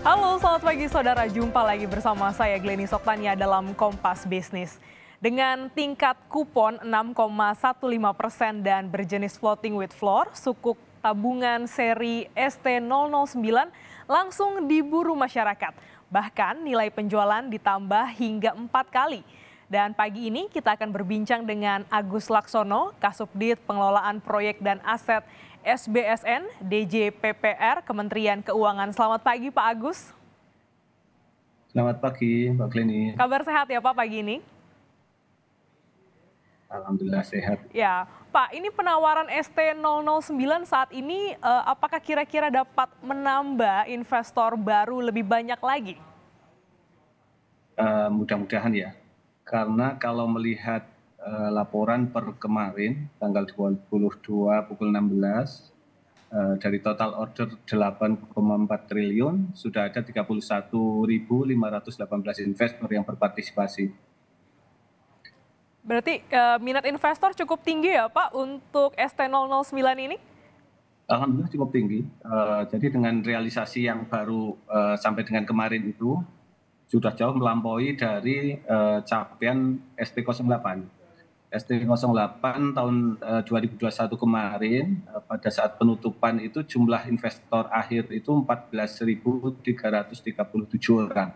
Halo, selamat pagi saudara. Jumpa lagi bersama saya Gleni Soktania dalam Kompas Bisnis. Dengan tingkat kupon 6,15 persen dan berjenis floating with floor, sukuk tabungan seri ST009 langsung diburu masyarakat. Bahkan nilai penjualan ditambah hingga empat kali. Dan pagi ini kita akan berbincang dengan Agus Laksono, Kasubdit Pengelolaan Proyek dan Aset SBSN, DJPPR, Kementerian Keuangan. Selamat pagi Pak Agus. Selamat pagi Pak Klini. Kabar sehat ya Pak pagi ini? Alhamdulillah sehat. Ya, Pak, ini penawaran ST009 saat ini eh, apakah kira-kira dapat menambah investor baru lebih banyak lagi? Uh, mudah-mudahan ya. Karena kalau melihat uh, laporan per kemarin tanggal 22 pukul 16 uh, eh, dari total order 8,4 triliun sudah ada 31.518 investor yang berpartisipasi. Berarti uh, minat investor cukup tinggi ya Pak untuk ST009 ini? Alhamdulillah cukup tinggi. Uh, jadi dengan realisasi yang baru uh, sampai dengan kemarin itu sudah jauh melampaui dari uh, capaian ST08 st 08 tahun 2021 eh, kemarin eh, pada saat penutupan itu jumlah investor akhir itu 14.337 orang.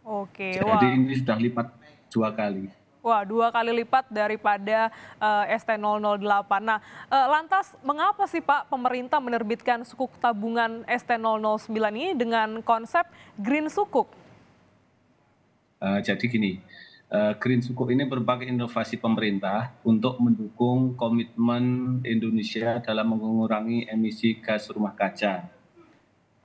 Oke. Jadi wow. ini sudah lipat dua kali. Wah, dua kali lipat daripada uh, eh, ST008. Nah, uh, lantas mengapa sih Pak pemerintah menerbitkan sukuk tabungan ST009 ini dengan konsep green sukuk? Uh, jadi gini, Eh, green Sukuk ini berbagai inovasi pemerintah untuk mendukung komitmen Indonesia dalam mengurangi emisi gas rumah kaca.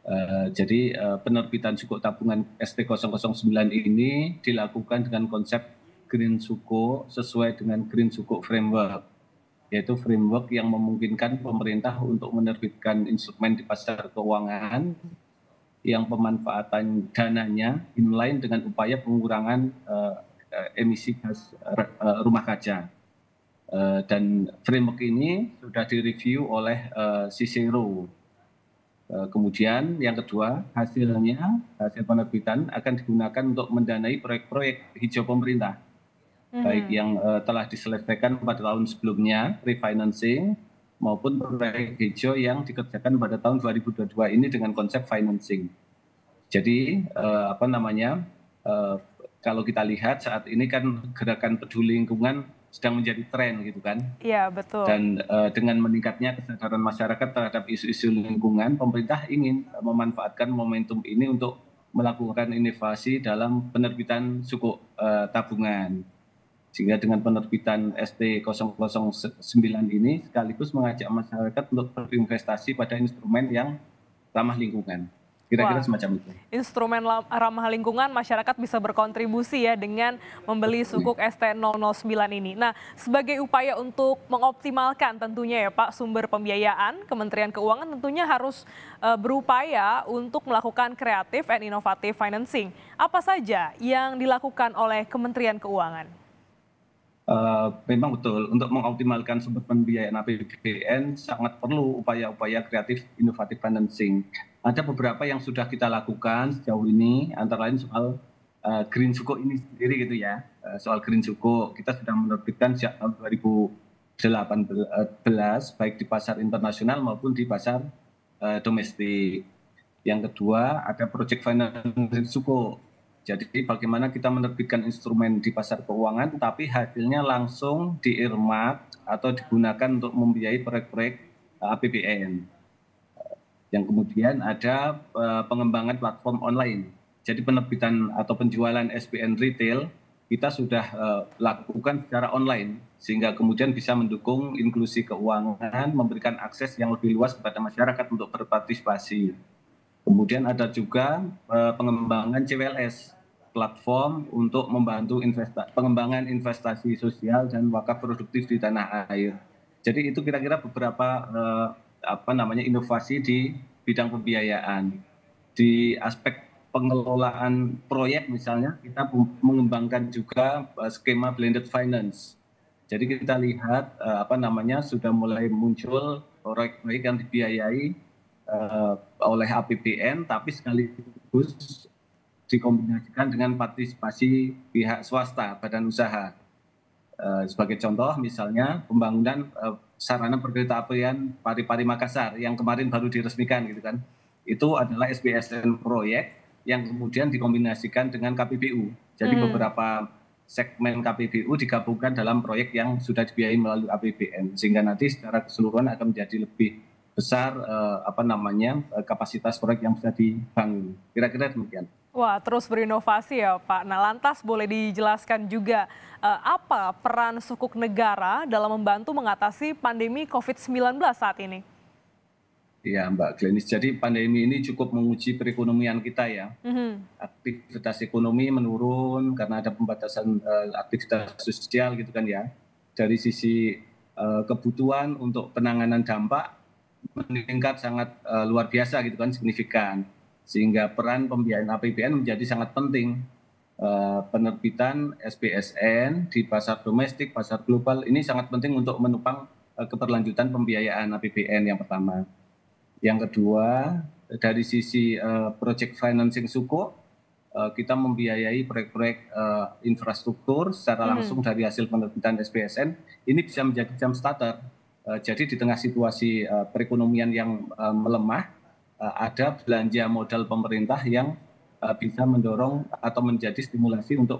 Eh, jadi eh, penerbitan sukuk tabungan ST009 ini dilakukan dengan konsep green sukuk sesuai dengan green sukuk framework yaitu framework yang memungkinkan pemerintah untuk menerbitkan instrumen di pasar keuangan yang pemanfaatan dananya inline dengan upaya pengurangan Eh, emisi gas eh, rumah kaca. Eh, dan framework ini sudah direview oleh Cicero. Kemudian yang kedua, hasilnya, hasil penerbitan akan digunakan untuk mendanai proyek-proyek hijau pemerintah. Hmm. Baik yang telah diselesaikan pada tahun sebelumnya, refinancing, maupun proyek hijau yang dikerjakan pada tahun 2022 ini dengan konsep financing. Jadi apa namanya kalau kita lihat saat ini kan gerakan peduli lingkungan sedang menjadi tren gitu kan. Iya, betul. Dan uh, dengan meningkatnya kesadaran masyarakat terhadap isu-isu lingkungan, pemerintah ingin memanfaatkan momentum ini untuk melakukan inovasi dalam penerbitan suku uh, tabungan. Sehingga dengan penerbitan ST 009 ini sekaligus mengajak masyarakat untuk berinvestasi pada instrumen yang ramah lingkungan. Kira-kira semacam itu. Instrumen ramah lingkungan masyarakat bisa berkontribusi ya dengan membeli sukuk ST009 ini. Nah, sebagai upaya untuk mengoptimalkan tentunya ya Pak sumber pembiayaan, Kementerian Keuangan tentunya harus eh, berupaya untuk melakukan kreatif and inovatif financing. Apa saja yang dilakukan oleh Kementerian Keuangan? Uh, memang betul untuk mengoptimalkan sumber pembiayaan APBN sangat perlu upaya-upaya kreatif inovatif financing ada beberapa yang sudah kita lakukan sejauh ini, antara lain soal uh, green suko ini sendiri gitu ya. Uh, soal green suko kita sudah menerbitkan sejak tahun 2018 baik di pasar internasional maupun di pasar uh, domestik. Yang kedua ada project finance suko. Jadi bagaimana kita menerbitkan instrumen di pasar keuangan tapi hasilnya langsung diirmat atau digunakan untuk membiayai proyek-proyek APBN yang kemudian ada eh, pengembangan platform online. Jadi penerbitan atau penjualan SPN retail kita sudah eh, lakukan secara online sehingga kemudian bisa mendukung inklusi keuangan, memberikan akses yang lebih luas kepada masyarakat untuk berpartisipasi. Kemudian ada juga eh, pengembangan CWLS platform untuk membantu investa pengembangan investasi sosial dan wakaf produktif di tanah air. Jadi itu kira-kira beberapa apa namanya inovasi di bidang pembiayaan di aspek pengelolaan proyek misalnya kita mengembangkan juga eh, skema blended finance. Jadi kita lihat eh, apa namanya sudah mulai muncul proyek-proyek yang dibiayai uh, oleh APBN tapi sekaligus dikombinasikan dengan partisipasi pihak swasta, badan usaha. Eh, sebagai contoh misalnya pembangunan eh, sarana perkereta apian Paripari Makassar yang kemarin baru diresmikan gitu kan. Itu adalah SBSN proyek yang kemudian dikombinasikan dengan KPBU. Jadi hmm. beberapa segmen KPBU digabungkan dalam proyek yang sudah dibiayai melalui APBN sehingga nanti secara keseluruhan akan menjadi lebih besar eh, apa namanya eh, kapasitas proyek yang bisa dibangun. Kira-kira demikian. Wah, terus berinovasi ya Pak. Nah, lantas boleh dijelaskan juga eh, apa peran sukuk negara dalam membantu mengatasi pandemi COVID-19 saat ini? Iya Mbak Glenis, jadi pandemi ini cukup menguji perekonomian kita ya. Mm-hmm. Aktivitas ekonomi menurun karena ada pembatasan uh, aktivitas sosial gitu kan ya. Dari sisi uh, kebutuhan untuk penanganan dampak meningkat sangat uh, luar biasa gitu kan signifikan sehingga peran pembiayaan APBN menjadi sangat penting uh, penerbitan SPSN di pasar domestik pasar global ini sangat penting untuk menopang uh, keberlanjutan pembiayaan APBN yang pertama yang kedua dari sisi uh, project financing suku uh, kita membiayai proyek-proyek uh, infrastruktur secara mm-hmm. langsung hmm. dari hasil penerbitan SPSN ini bisa menjadi jam starter Eh, jadi di tengah situasi eh, perekonomian yang eh, melemah, ada belanja modal pemerintah yang bisa mendorong atau menjadi stimulasi untuk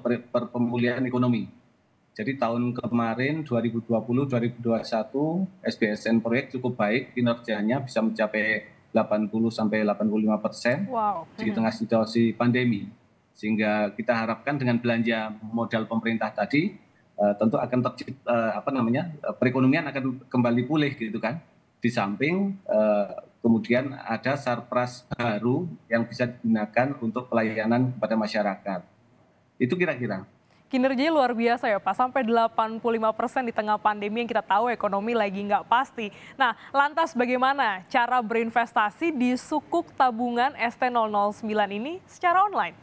pemulihan ekonomi. Jadi tahun kemarin 2020-2021 SBSN proyek cukup baik kinerjanya bisa mencapai 80 sampai 85 persen wow. di tengah situasi pandemi. Sehingga kita harapkan dengan belanja modal pemerintah tadi Eh, tentu akan tercipta eh, apa namanya eh, perekonomian akan kembali pulih gitu kan di samping kemudian ada sarpras baru yang bisa digunakan untuk pelayanan kepada masyarakat. Itu kira-kira. Kinerjanya luar biasa ya Pak, sampai 85 persen di tengah pandemi yang kita tahu ekonomi lagi nggak pasti. Nah, lantas bagaimana cara berinvestasi di sukuk tabungan ST009 ini secara online?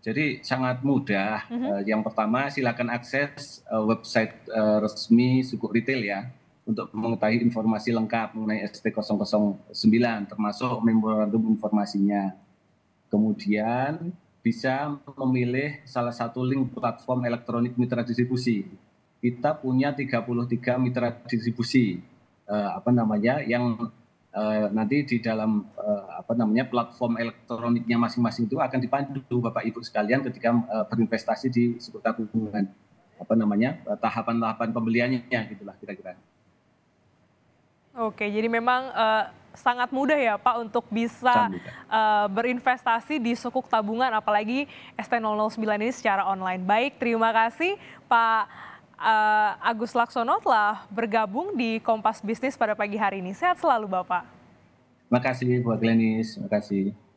Jadi sangat mudah. Mm -hmm. Yang pertama silakan akses eh, website eh, resmi Suku Retail ya untuk mengetahui informasi lengkap mengenai ST009 termasuk memorandum informasinya. Kemudian bisa memilih salah satu link platform elektronik mitra distribusi. Kita punya 33 mitra distribusi apa namanya yang Eh, nanti di dalam eh, apa namanya platform elektroniknya masing-masing itu akan dipandu Bapak Ibu sekalian ketika eh, berinvestasi di seputar hubungan apa namanya tahapan-tahapan pembeliannya gitulah kira-kira. Oke, jadi memang uh, sangat mudah ya Pak untuk bisa uh, berinvestasi di sukuk tabungan apalagi ST009 ini secara online. Baik, terima kasih Pak uh, Agus Laksono telah bergabung di Kompas Bisnis pada pagi hari ini. Sehat selalu Bapak. Terima kasih Bu Glenis, terima kasih.